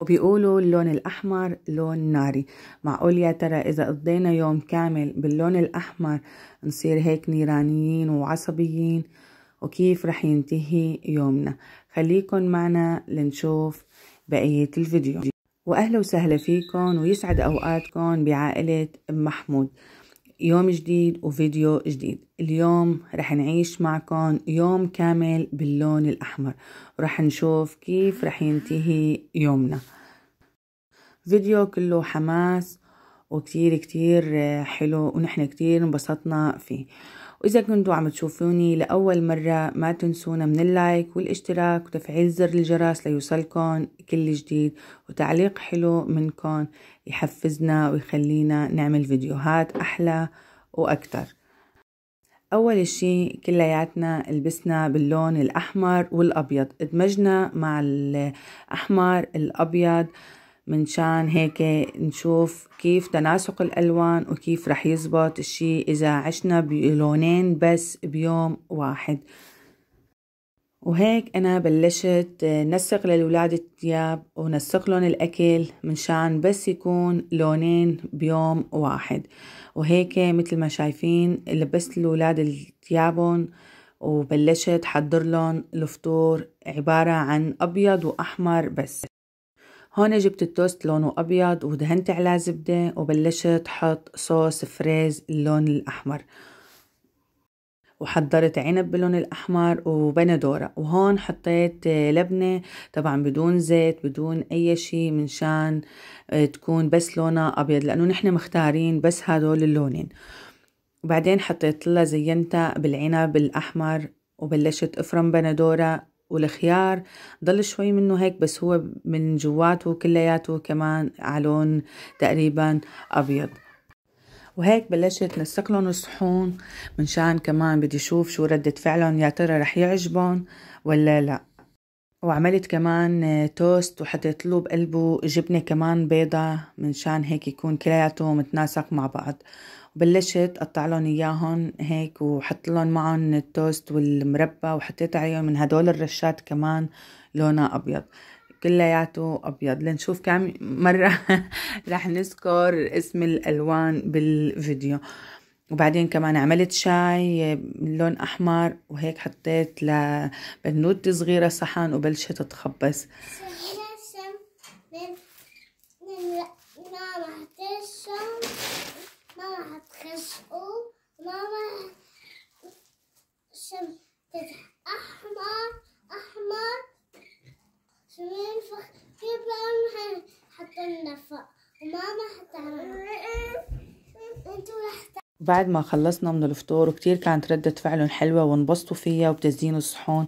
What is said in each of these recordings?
وبيقولوا اللون الأحمر لون ناري معقول يا ترى إذا قضينا يوم كامل باللون الأحمر نصير هيك نيرانيين وعصبيين وكيف رح ينتهي يومنا خليكن معنا لنشوف بقية الفيديو وأهلا وسهلا فيكم ويسعد أوقاتكم بعائلة محمود يوم جديد وفيديو جديد اليوم رح نعيش معكم يوم كامل باللون الأحمر رح نشوف كيف رح ينتهي يومنا فيديو كله حماس وكتير كتير حلو ونحن كتير انبسطنا فيه وإذا كنتوا عم تشوفوني لأول مرة ما تنسونا من اللايك والاشتراك وتفعيل زر الجرس ليوصلكم كل جديد وتعليق حلو منكم يحفزنا ويخلينا نعمل فيديوهات أحلى وأكثر أول شيء كلياتنا لبسنا باللون الأحمر والأبيض ادمجنا مع الأحمر الأبيض آه منشان هيك نشوف كيف تناسق الألوان وكيف رح يزبط الشي إذا عشنا بلونين بس بيوم واحد وهيك أنا بلشت نسق للولاد التياب ونسق لهم الأكل منشان بس يكون لونين بيوم واحد وهيك مثل ما شايفين لبست الولاد التيابهم وبلشت حضر لهم الفطور عبارة عن أبيض وأحمر بس هون جبت التوست لونه أبيض ودهنت عليه زبدة وبلشت حط صوص فريز اللون الأحمر وحضرت عنب باللون الأحمر وبندورة وهون حطيت لبنة طبعا بدون زيت بدون أي شيء من شان آه، تكون بس لونها أبيض لأنه نحن مختارين بس هدول اللونين وبعدين حطيت لها زينتها بالعنب الأحمر وبلشت أفرم بندورة والخيار ضل شوي منه هيك بس هو من جواته كلياته كمان لون تقريبا أبيض وهيك بلشت نسق لهم الصحون منشان كمان بدي اشوف شو ردة فعلهم يا ترى رح يعجبهم ولا لا وعملت كمان توست وحطيت له بقلبه جبنة كمان بيضة منشان هيك يكون كلياته متناسق مع بعض بلشت قطع لهم اياهم هيك وحط لهم معهم التوست والمربى وحطيت عليهم من هدول الرشات كمان لونها ابيض كلياته ابيض لنشوف كم مره رح نذكر اسم الالوان بالفيديو وبعدين كمان عملت شاي لون احمر وهيك حطيت لبنوتة صغيرة صحن وبلشت تخبص ماما ماما أحمر أحمر في بلون وماما انتوا رح بعد ما خلصنا من الفطور وكتير كانت ردة فعلهم حلوة وانبسطوا فيها وبتزيين الصحون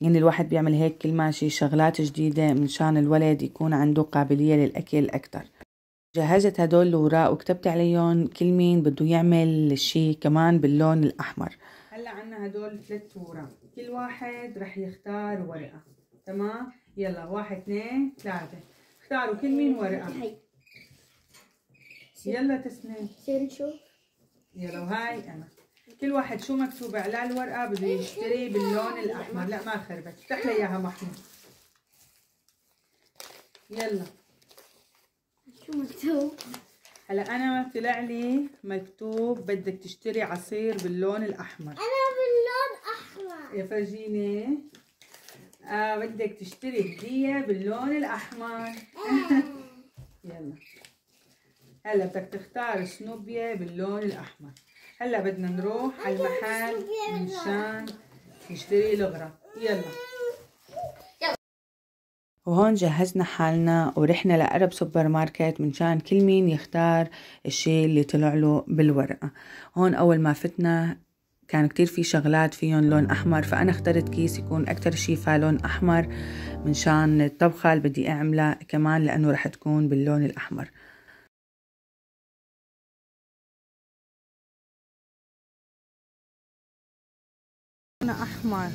يعني الواحد بيعمل هيك كل ما شي شغلات جديدة من شان الولد يكون عنده قابلية للأكل أكتر جهزت هدول الوراق وكتبت عليهم كل مين بده يعمل الشيء كمان باللون الأحمر هلا عنا هدول ثلاث ورق كل واحد رح يختار ورقة تمام يلا واحد اثنين ثلاثة اختاروا كل مين ورقة هي. يلا تسنيم صير نشوف يلا وهاي أنا كل واحد شو مكتوب على الورقة بده يشتري باللون الأحمر لا ما خربت افتح لي إياها محمود يلا شو مكتوب؟ هلا انا طلع لي مكتوب بدك تشتري عصير باللون الاحمر انا باللون احمر يا فرجيني آه بدك تشتري هدية باللون الاحمر يلا هلا بدك تختار سنوبيا باللون الاحمر هلا بدنا نروح على المحل مشان نشتري لغرة يلا وهون جهزنا حالنا ورحنا لأقرب سوبر ماركت منشان كل مين يختار الشيء اللي طلع له بالورقة هون أول ما فتنا كان كتير في شغلات فيهم لون أحمر فأنا اخترت كيس يكون أكتر شي فيه لون أحمر منشان الطبخة اللي بدي أعملها كمان لأنه رح تكون باللون الأحمر أحمر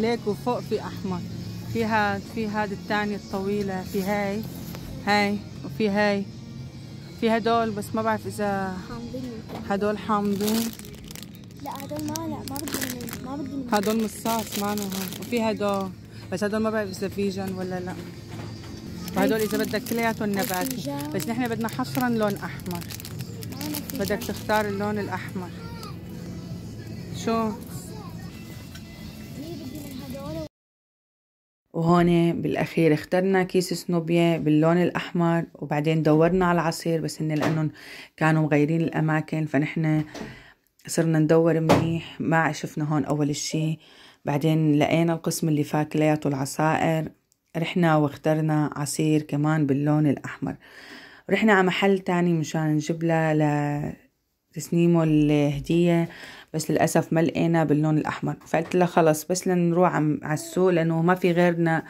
ليك وفوق في أحمر في هاد في هاد الثانية الطويلة في هاي هاي وفي هاي في هدول بس ما بعرف إذا حامضين هدول حامضين لا هدول ما لا ما بدي ما بدي هدول مصاص ما لهم وفي هدول بس هدول ما بعرف إذا فيجن ولا لا وهدول إذا بدك كلياتهم نباتي بس نحن بدنا حصرا لون أحمر بدك تختار اللون الأحمر شو؟ وهون بالاخير اخترنا كيس سنوبيا باللون الاحمر وبعدين دورنا على العصير بس هن لانهم كانوا مغيرين الاماكن فنحن صرنا ندور منيح ما شفنا هون اول شيء بعدين لقينا القسم اللي فيه كلياته العصائر رحنا واخترنا عصير كمان باللون الاحمر رحنا على محل تاني مشان نجيب لها لتسنيمه الهدية بس للأسف ما لقينا باللون الأحمر فقلت لها خلص بس لنروح على السوق لأنه ما في غيرنا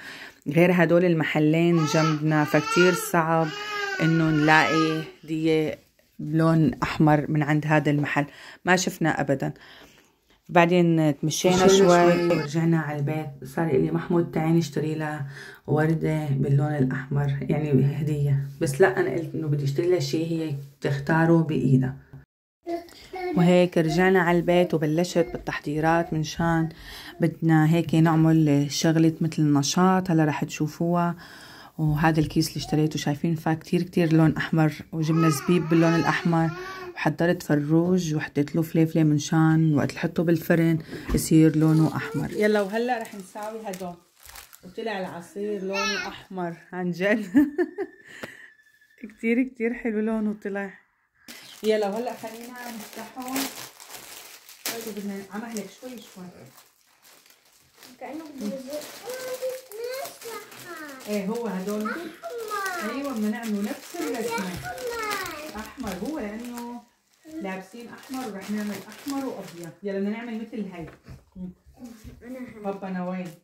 غير هدول المحلين جنبنا فكتير صعب إنه نلاقي دية بلون أحمر من عند هذا المحل ما شفنا أبداً بعدين تمشينا شوي ورجعنا على البيت صار لي محمود تعيني اشتري لها وردة باللون الأحمر يعني هدية بس لا أنا قلت إنه بدي أشتري لها شيء هي تختاره بإيدها وهيك رجعنا على البيت وبلشت بالتحضيرات من شان بدنا هيك نعمل شغلة مثل النشاط هلا رح تشوفوها وهذا الكيس اللي اشتريته شايفين فيه كتير كتير لون أحمر وجبنا زبيب باللون الأحمر وحضرت فروج وحطيت له فليفله من شان وقت نحطه بالفرن يصير لونه أحمر يلا وهلا رح نساوي هدول وطلع العصير لونه أحمر عن جد كتير كتير حلو لونه طلع يلا هلا خلينا نفتحهم هيدي طيب بدنا عمهلك شوي شوي كانه بده ايه هو هدول احمر ايوه بدنا نعمله نفس الرسمه احمر هو لانه لابسين احمر ورح نعمل احمر وابيض يلا بدنا نعمل مثل هي بابا انا وين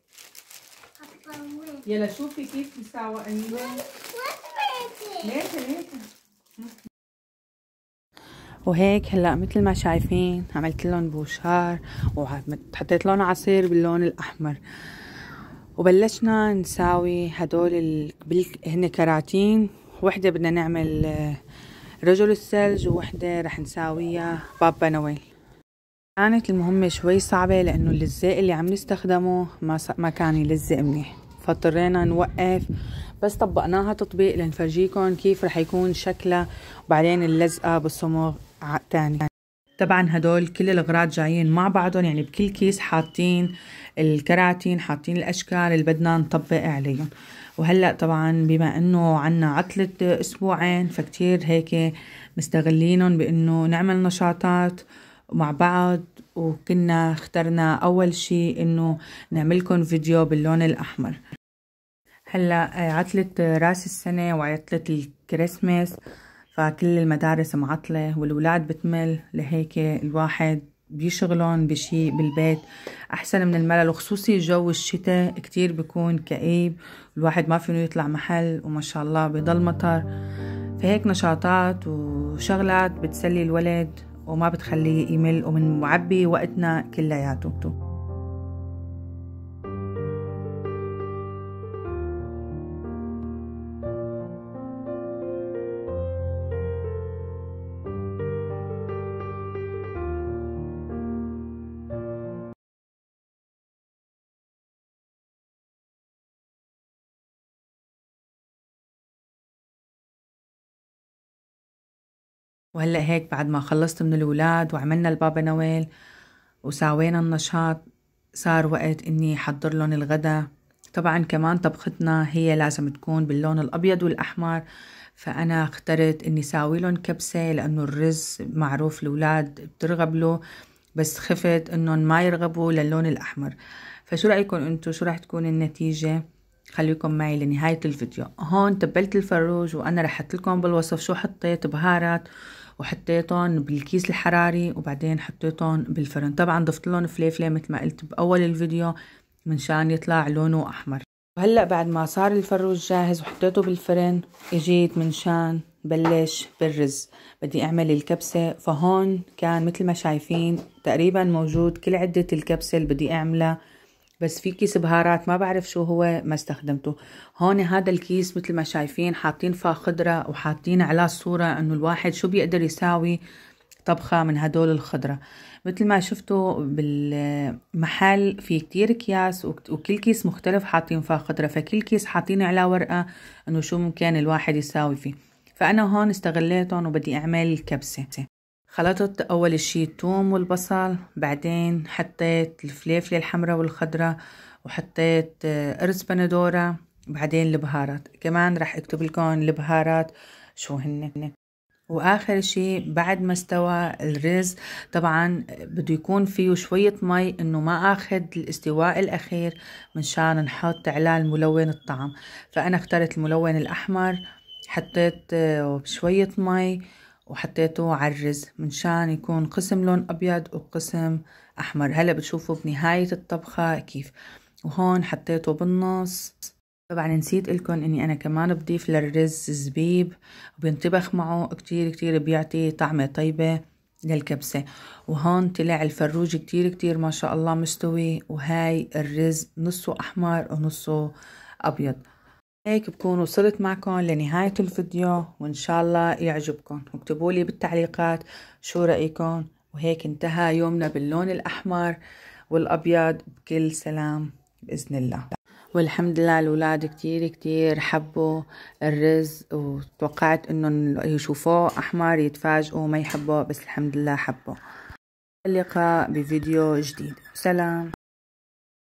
يلا شوفي كيف مساوئين ليش ليش وهيك هلا مثل ما شايفين عملت لهم بوشار وحطيت لهم عصير باللون الاحمر وبلشنا نساوي هدول ال... بال... هن كراتين وحده بدنا نعمل آه، رجل الثلج ووحده رح نساويها بابا نويل كانت المهمة شوي صعبة لأنه اللزاق اللي عم نستخدمه ما, س... ما كان يلزق منيح فاضطرينا نوقف بس طبقناها تطبيق لنفرجيكم كيف رح يكون شكلها وبعدين اللزقة بالصمغ تاني طبعا هدول كل الاغراض جايين مع بعضهم يعني بكل كيس حاطين الكراتين حاطين الاشكال اللي بدنا نطبق عليهم وهلا طبعا بما انه عنا عطلة اسبوعين فكتير هيك مستغلينهم بانه نعمل نشاطات مع بعض وكنا اخترنا اول شيء انه نعملكم فيديو باللون الاحمر هلا آه، عطلة راس السنة وعطلة الكريسماس فكل المدارس معطلة والولاد بتمل لهيك الواحد بيشغلون بشي بالبيت أحسن من الملل وخصوصي جو الشتاء كتير بيكون كئيب الواحد ما فينه يطلع محل وما شاء الله بضل مطر فهيك نشاطات وشغلات بتسلي الولد وما بتخليه يمل ومن معبي وقتنا كلياته وهلأ هيك بعد ما خلصت من الولاد وعملنا البابا نويل وساوينا النشاط صار وقت إني أحضر لهم الغداء طبعا كمان طبختنا هي لازم تكون باللون الأبيض والأحمر فأنا اخترت إني ساوي لهم كبسة لأنه الرز معروف الأولاد بترغب له بس خفت إنهم ما يرغبوا للون الأحمر فشو رأيكم أنتم شو راح تكون النتيجة خليكم معي لنهاية الفيديو هون تبلت الفروج وأنا رح لكم بالوصف شو حطيت بهارات وحطيتهم بالكيس الحراري وبعدين حطيتهم بالفرن طبعا ضفت لهم فليفله مثل ما قلت بأول الفيديو من شان يطلع لونه أحمر وهلأ بعد ما صار الفروج جاهز وحطيته بالفرن اجيت من شان بلش بالرز بدي اعمل الكبسة فهون كان مثل ما شايفين تقريبا موجود كل عدة الكبسة اللي بدي اعملها بس في كيس بهارات ما بعرف شو هو ما استخدمته هون هذا الكيس مثل ما شايفين حاطين فاخضره خضرة وحاطين على صورة انه الواحد شو بيقدر يساوي طبخة من هدول الخضرة مثل ما شفتوا بالمحل في كتير اكياس وكل كيس مختلف حاطين فاخضره خضرة فكل كيس حاطين على ورقة انه شو ممكن الواحد يساوي فيه فانا هون استغليتهم وبدي اعمل كبسة خلطت أول شي التوم والبصل بعدين حطيت الفليفلة الحمراء والخضراء وحطيت آه، قرص بندورة بعدين البهارات كمان رح اكتب لكم البهارات شو هن واخر شي بعد ما استوى الرز طبعا آه، بده يكون فيه شوية مي انه ما اخذ الاستواء الاخير منشان نحط على الملون الطعم فانا اخترت الملون الاحمر حطيت آه، شوية مي وحطيته عالرز منشان يكون قسم لون أبيض وقسم أحمر هلا بتشوفوا بنهاية الطبخة كيف وهون حطيته بالنص طبعا نسيت لكم اني انا كمان بضيف للرز زبيب وبينطبخ معه كتير كتير بيعطي طعمة طيبة للكبسة وهون طلع الفروج كتير كتير ما شاء الله مستوي وهاي الرز نصه احمر ونصه ابيض هيك بكون وصلت معكم لنهاية الفيديو وإن شاء الله يعجبكم اكتبوا لي بالتعليقات شو رأيكم وهيك انتهى يومنا باللون الأحمر والأبيض بكل سلام بإذن الله والحمد لله الأولاد كتير كتير حبوا الرز وتوقعت إنهم يشوفوه أحمر يتفاجئوا ما يحبوه بس الحمد لله حبوا اللقاء بفيديو جديد سلام